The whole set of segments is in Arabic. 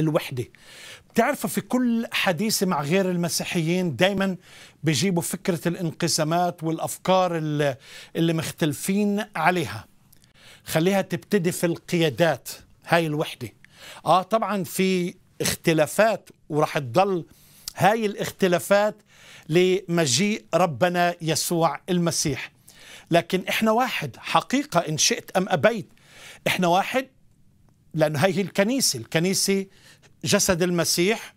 الوحدة بتعرفوا في كل حديث مع غير المسيحيين دايما بيجيبوا فكرة الانقسامات والأفكار اللي, مختلفين عليها خليها تبتدي في القيادات هاي الوحدة آه طبعا في اختلافات وراح تضل هاي الاختلافات لمجيء ربنا يسوع المسيح لكن احنا واحد حقيقة إن شئت أم أبيت احنا واحد لأن هذه الكنيسة الكنيسة جسد المسيح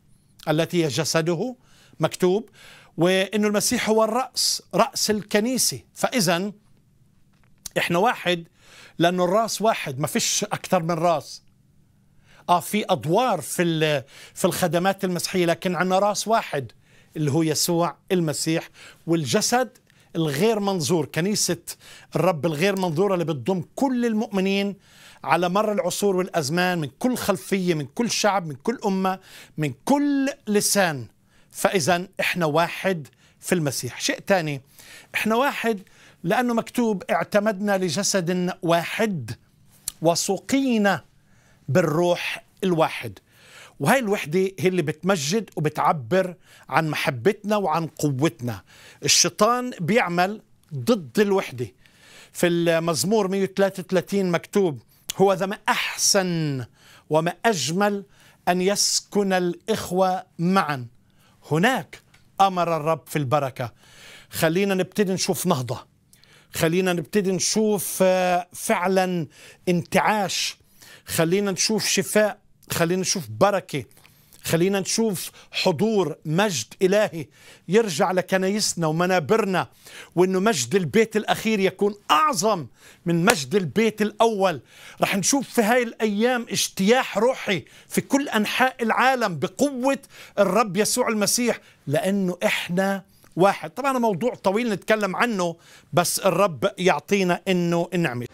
التي هي جسده مكتوب وأنه المسيح هو الرأس رأس الكنيسة فإذا إحنا واحد لأنه الرأس واحد ما فيش أكثر من رأس آه في أدوار في, في الخدمات المسيحية لكن عندنا رأس واحد اللي هو يسوع المسيح والجسد الغير منظور كنيسة الرب الغير منظورة اللي بتضم كل المؤمنين على مر العصور والازمان من كل خلفيه من كل شعب من كل امه من كل لسان فاذا احنا واحد في المسيح شيء ثاني احنا واحد لانه مكتوب اعتمدنا لجسد واحد وسقينا بالروح الواحد وهي الوحدة هي اللي بتمجد وبتعبر عن محبتنا وعن قوتنا الشيطان بيعمل ضد الوحدة في المزمور 133 مكتوب هو ذا ما أحسن وما أجمل أن يسكن الإخوة معا هناك أمر الرب في البركة خلينا نبتدي نشوف نهضة خلينا نبتدي نشوف آه، فعلا انتعاش خلينا نشوف شفاء خلينا نشوف بركة خلينا نشوف حضور مجد إلهي يرجع لكنايسنا ومنابرنا وأنه مجد البيت الأخير يكون أعظم من مجد البيت الأول رح نشوف في هاي الأيام اجتياح روحي في كل أنحاء العالم بقوة الرب يسوع المسيح لأنه إحنا واحد طبعا موضوع طويل نتكلم عنه بس الرب يعطينا أنه نعمل